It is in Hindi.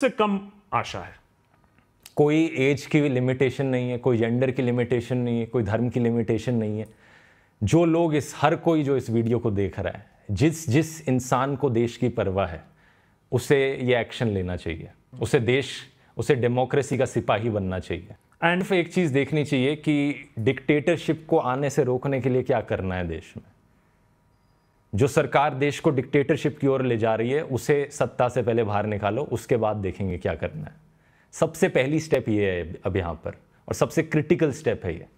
से कम आशा है कोई एज की लिमिटेशन नहीं है कोई जेंडर की लिमिटेशन नहीं है कोई धर्म की लिमिटेशन नहीं है जो लोग इस हर कोई जो इस वीडियो को देख रहा है जिस जिस इंसान को देश की परवाह है उसे ये एक्शन लेना चाहिए उसे देश उसे डेमोक्रेसी का सिपाही बनना चाहिए एंड फिर एक चीज़ देखनी चाहिए कि डिक्टेटरशिप को आने से रोकने के लिए क्या करना है देश में जो सरकार देश को डिक्टेटरशिप की ओर ले जा रही है उसे सत्ता से पहले बाहर निकालो उसके बाद देखेंगे क्या करना है सबसे पहली स्टेप ये है अब यहाँ पर और सबसे क्रिटिकल स्टेप है ये